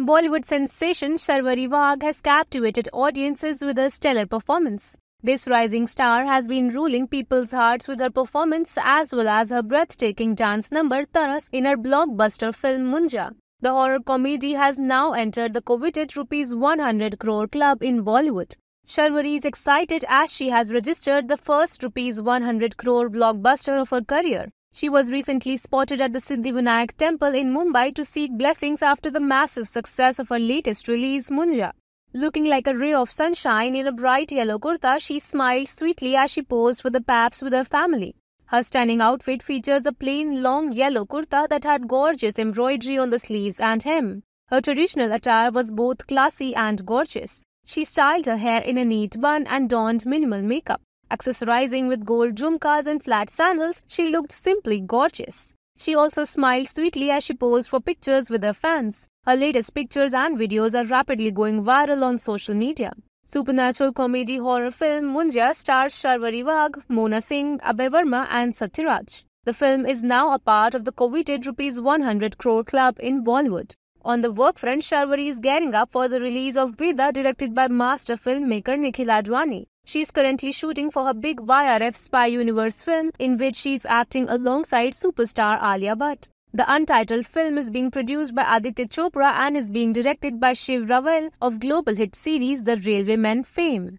Bollywood sensation Sharwari Wagh has captivated audiences with her stellar performance. This rising star has been ruling people's hearts with her performance as well as her breathtaking dance number Taras in her blockbuster film Munja. The horror comedy has now entered the coveted rupees 100 crore club in Bollywood. Sharwari is excited as she has registered the first rupees 100 crore blockbuster of her career. She was recently spotted at the Siddhivinayak temple in Mumbai to seek blessings after the massive success of her latest release, Munja. Looking like a ray of sunshine in a bright yellow kurta, she smiled sweetly as she posed for the paps with her family. Her stunning outfit features a plain long yellow kurta that had gorgeous embroidery on the sleeves and hem. Her traditional attire was both classy and gorgeous. She styled her hair in a neat bun and donned minimal makeup. Accessorizing with gold jhumkas and flat sandals, she looked simply gorgeous. She also smiled sweetly as she posed for pictures with her fans. Her latest pictures and videos are rapidly going viral on social media. Supernatural comedy horror film Munja stars Sharvari Vagh, Mona Singh, Abhay Verma and Satyaraj. The film is now a part of the coveted rupees 100 crore club in Bollywood. On the work front, Sharvari is gearing up for the release of Vida, directed by master filmmaker Nikhil Advani. She is currently shooting for her big YRF Spy Universe film in which she is acting alongside superstar Alia Bhatt. The untitled film is being produced by Aditya Chopra and is being directed by Shiv Raval of global hit series The Railwayman fame.